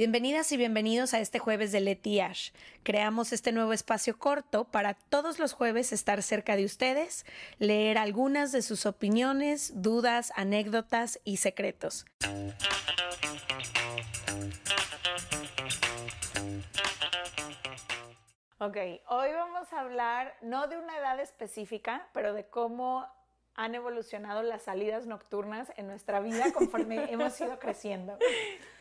Bienvenidas y bienvenidos a este jueves de Leti Creamos este nuevo espacio corto para todos los jueves estar cerca de ustedes, leer algunas de sus opiniones, dudas, anécdotas y secretos. Ok, hoy vamos a hablar no de una edad específica, pero de cómo han evolucionado las salidas nocturnas en nuestra vida conforme hemos ido creciendo.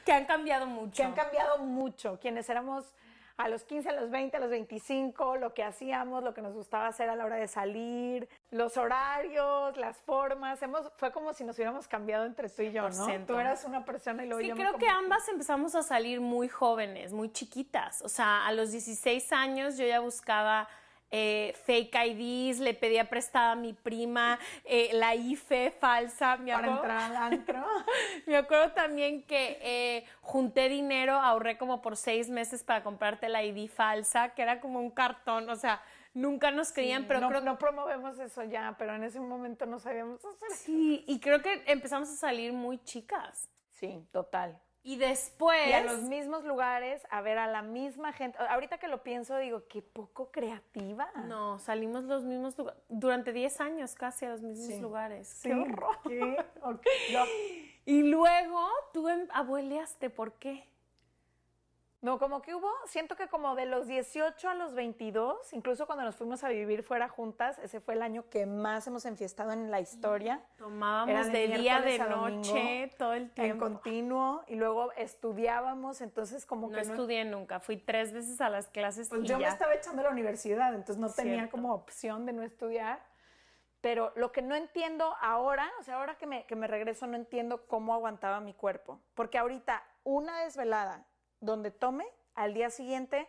Que han cambiado mucho. Que han cambiado mucho. Quienes éramos a los 15, a los 20, a los 25, lo que hacíamos, lo que nos gustaba hacer a la hora de salir, los horarios, las formas. Hemos, fue como si nos hubiéramos cambiado entre tú y yo, ¿no? Tú eras una persona y luego yo. Sí, creo que ambas empezamos a salir muy jóvenes, muy chiquitas. O sea, a los 16 años yo ya buscaba eh, fake IDs, le pedía prestada a mi prima, eh, la IFE falsa. Me Para acuerdo, me acuerdo también que eh, junté dinero, ahorré como por seis meses para comprarte la ID falsa, que era como un cartón, o sea, nunca nos creían, pero no, promovemos eso ya, pero en ese momento no sabíamos hacer Sí, y creo que empezamos a salir muy chicas. Sí, total. Y después... a los mismos lugares, a ver a la misma gente. Ahorita que lo pienso, digo, qué poco creativa. No, salimos los mismos lugares, durante 10 años casi a los mismos lugares. ¡Qué horror! Y luego tú em, abueleaste, ¿por qué? No, como que hubo, siento que como de los 18 a los 22, incluso cuando nos fuimos a vivir fuera juntas, ese fue el año que más hemos enfiestado en la historia. Tomábamos de día, de noche, todo el tiempo. En continuo, y luego estudiábamos, entonces como que... No estudié nunca, fui tres veces a las clases Pues yo me estaba echando a la universidad, entonces no tenía como opción de no estudiar. Pero lo que no entiendo ahora, o sea, ahora que me, que me regreso, no entiendo cómo aguantaba mi cuerpo. Porque ahorita una desvelada donde tome, al día siguiente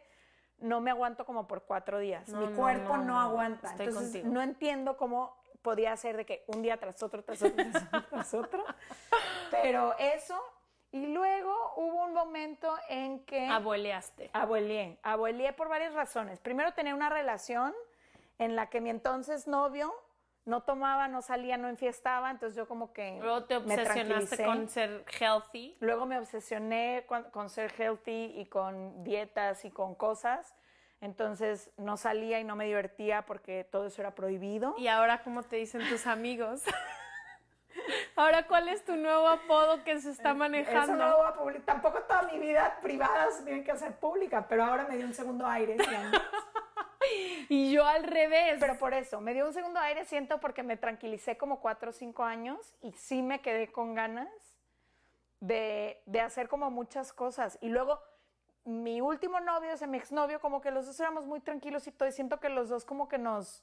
no me aguanto como por cuatro días. Mi cuerpo no, aguanta. Entonces, no entiendo cómo podía ser de que un día tras otro, tras otro, tras otro, Pero eso. Y luego hubo un momento en que... Aboleaste. aboleé aboleé por varias razones. Primero, tenía una relación en la que mi entonces novio no tomaba, no salía, no enfiestaba, entonces yo como que... Luego te obsesionaste con ser healthy. Luego me obsesioné con, ser healthy y con dietas y con cosas. Entonces no salía y no me divertía porque todo eso era prohibido. ¿Y ahora cómo te dicen tus amigos? ahora, ¿cuál es tu nuevo apodo que se está eh, manejando? Eso no lo voy Tampoco toda mi vida privada se tiene que hacer pública, pero ahora me dio un segundo aire. ¿sí? y yo al revés. Pero por eso, me dio un segundo aire, siento, porque me tranquilicé como cuatro o cinco años y sí me quedé con ganas de, hacer como muchas cosas. Y luego mi último novio, ese mi exnovio, como que los dos éramos muy tranquilos y todo, siento que los dos como que nos,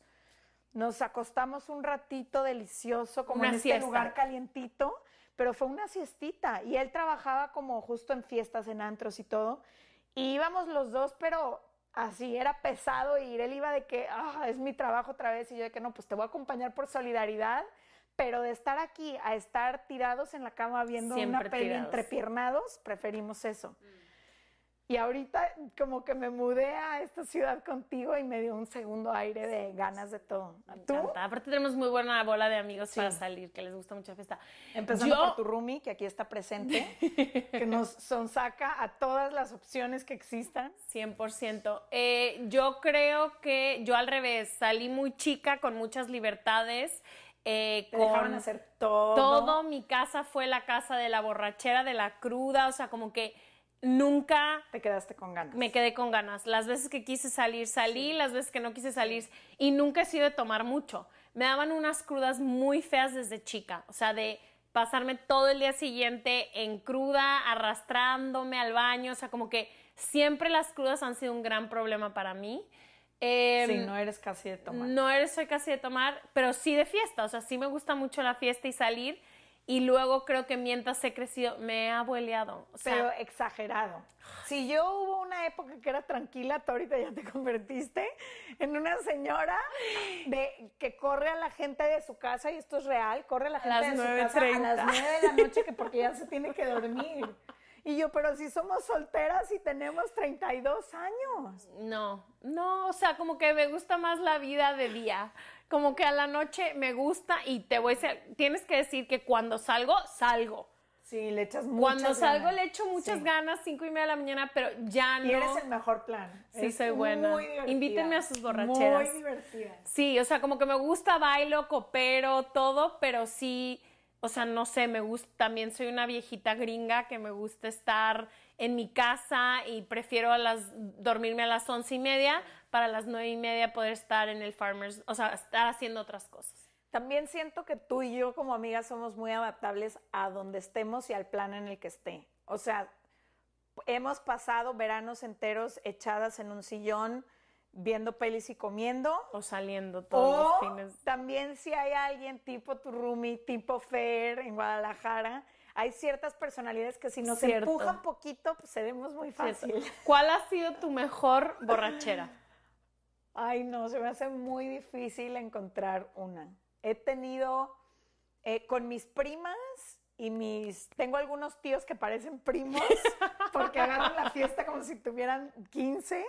nos acostamos un ratito delicioso, como en este lugar calientito, pero fue una siestita, y él trabajaba como justo en fiestas, en antros y todo, y íbamos los dos, pero así era pesado y él iba de que, ah, es mi trabajo otra vez y yo de que no, pues te voy a acompañar por solidaridad, pero de estar aquí a estar tirados en la cama viendo una peli entre piernados, preferimos eso. Mm. Y ahorita como que me mudé a esta ciudad contigo y me dio un segundo aire de ganas de todo. Aparte tenemos muy buena bola de amigos para salir, que les gusta mucho la fiesta. Empezando por tu roomie, que aquí está presente, que nos sonsaca a todas las opciones que existan. 100%. Eh, yo creo que yo al revés, salí muy chica, con muchas libertades. Eh, Te con hacer todo. Todo mi casa fue la casa de la borrachera, de la cruda, o sea, como que nunca... Te quedaste con ganas. Me quedé con ganas. Las veces que quise salir, salí, las veces que no quise salir y nunca he sido de tomar mucho. Me daban unas crudas muy feas desde chica, o sea, de pasarme todo el día siguiente en cruda, arrastrándome al baño, o sea, como que siempre las crudas han sido un gran problema para mí. Eh, sí, no eres casi de tomar. No eres soy casi de tomar, pero sí de fiesta, o sea, sí me gusta mucho la fiesta y salir y luego creo que mientras he crecido me he abueleado. sea, Pero exagerado. Si yo hubo una época que era tranquila, ahorita ya te convertiste en una señora de, que corre a la gente de su casa, y esto es real, corre a la gente de su casa a las nueve de la noche que porque ya se tiene que dormir. Y yo, pero si somos solteras y tenemos 32 años. No, no, o sea, como que me gusta más la vida de día. Como que a la noche me gusta y te voy a decir, tienes que decir que cuando salgo, salgo. Sí, le echas muchas Cuando salgo le echo muchas ganas, cinco y media de la mañana, pero ya no. Y eres el mejor plan. Sí, soy buena. Muy Invítenme a sus borracheras. Muy divertida. Sí, o sea, como que me gusta, bailo, copero, todo, pero sí o sea, no sé, me gusta, también soy una viejita gringa que me gusta estar en mi casa y prefiero a las, dormirme a las once y media para las nueve y media poder estar en el farmers, o sea, estar haciendo otras cosas. También siento que tú y yo como amigas somos muy adaptables a donde estemos y al plan en el que esté. O sea, hemos pasado veranos enteros echadas en un sillón, viendo pelis y comiendo. O saliendo todos los fines. También si hay alguien tipo tu roomie, tipo Fair en Guadalajara, hay ciertas personalidades que si no Cierto. empujan poquito, pues seremos muy fácil. ¿Cuál ha sido tu mejor borrachera? Ay, no, se me hace muy difícil encontrar una. He tenido eh, con mis primas y mis. Tengo algunos tíos que parecen primos porque agarran la fiesta como si tuvieran 15.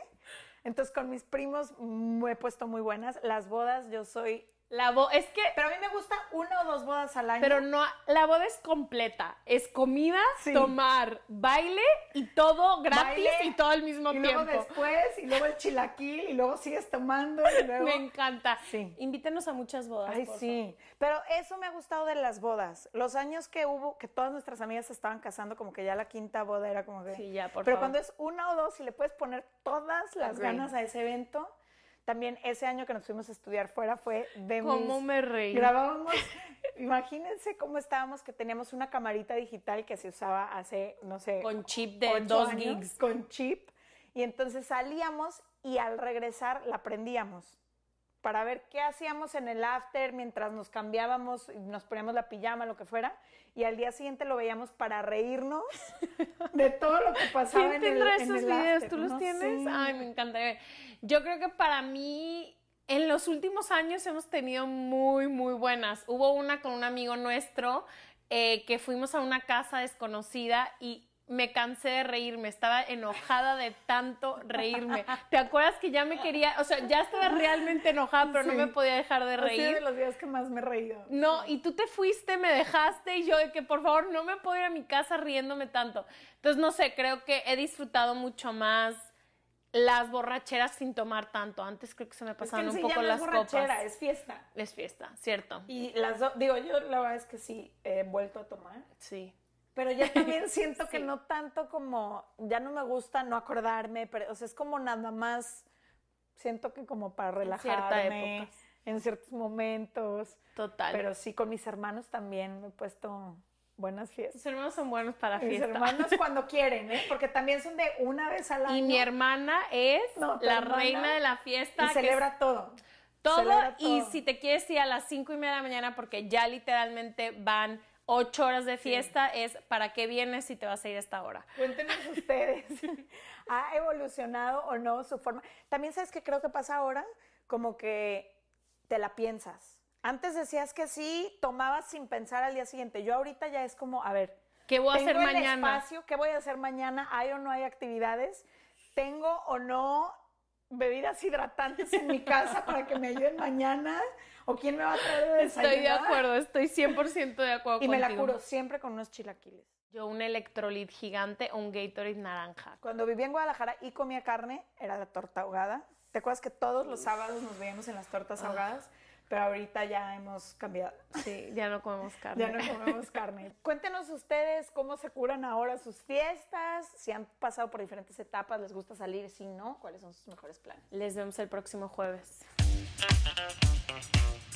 Entonces con mis primos me he puesto muy buenas. Las bodas, yo soy la boda, es que... Pero a mí me gusta una o dos bodas al año. Pero no, la boda es completa. Es comida, tomar, baile y todo gratis y todo al mismo tiempo. Y luego después, y luego el chilaquil, y luego sigues tomando. Y me encanta. Sí. Invítenos a muchas bodas. Ay, sí. Pero eso me ha gustado de las bodas. Los años que hubo, que todas nuestras amigas se estaban casando, como que ya la quinta boda era como que... Sí, ya, por Pero cuando es una o dos y le puedes poner todas las ganas a ese evento también ese año que nos fuimos a estudiar fuera fue de ¿Cómo Grabábamos, imagínense cómo estábamos, que teníamos una camarita digital que se usaba hace, no sé. Con chip de dos gigs. Con chip. Y entonces salíamos y al regresar la prendíamos para ver qué hacíamos en el after mientras nos cambiábamos, nos poníamos la pijama, lo que fuera, y al día siguiente lo veíamos para reírnos de todo lo que pasaba en el, videos? ¿Tú los tienes? Ay, me encantaría. Yo creo que para mí en los últimos años hemos tenido muy, muy buenas. Hubo una con un amigo nuestro eh, que fuimos a una casa desconocida y me cansé de reírme, estaba enojada de tanto reírme. ¿Te acuerdas que ya me quería, o sea, ya estaba realmente enojada, pero no me podía dejar de reír? de los días que más me he reído. No, y tú te fuiste, me dejaste y yo de que por favor no me puedo ir a mi casa riéndome tanto. Entonces, no sé, creo que he disfrutado mucho más las borracheras sin tomar tanto. Antes creo que se me pasaban un poco las es borrachera, Es fiesta. Es fiesta, cierto. Y las dos, digo, yo la verdad es que sí, he vuelto a tomar. Sí. Pero ya también siento que no tanto como, ya no me gusta no acordarme, pero o sea, es como nada más, siento que como para relajarme. En, ciertos momentos. Total. Pero sí, con mis hermanos también me he puesto buenas fiestas. Tus hermanos son buenos para fiestas. Mis hermanos cuando quieren, ¿eh? Porque también son de una vez al año. Y mi hermana es la reina de la fiesta. Y celebra todo. Todo, y si te quieres ir a las cinco y media de la mañana, porque ya literalmente van ocho horas de fiesta es ¿para qué vienes si te vas a ir a esta hora? Cuéntenos ustedes, ¿ha evolucionado o no su forma? También sabes que creo que pasa ahora como que te la piensas. Antes decías que sí, tomabas sin pensar al día siguiente. Yo ahorita ya es como, a ver, ¿qué voy a hacer mañana? Espacio, ¿Qué voy a hacer mañana? ¿Hay o no hay actividades? ¿Tengo o no bebidas hidratantes en mi casa para que me ayuden mañana? ¿O quién me va a traer de desayunar? Estoy de acuerdo, estoy 100% de acuerdo. y me la curo siempre con unos chilaquiles. Yo un electrolit gigante o un Gatorade naranja. Cuando vivía en Guadalajara y comía carne, era la torta ahogada. ¿Te acuerdas que todos los sábados nos veíamos en las tortas ahogadas? Pero ahorita ya hemos cambiado. Sí, ya no comemos carne. ya no comemos carne. Cuéntenos ustedes cómo se curan ahora sus fiestas, si han pasado por diferentes etapas, les gusta salir, si no, cuáles son sus mejores planes. Les vemos el próximo jueves. Thank you.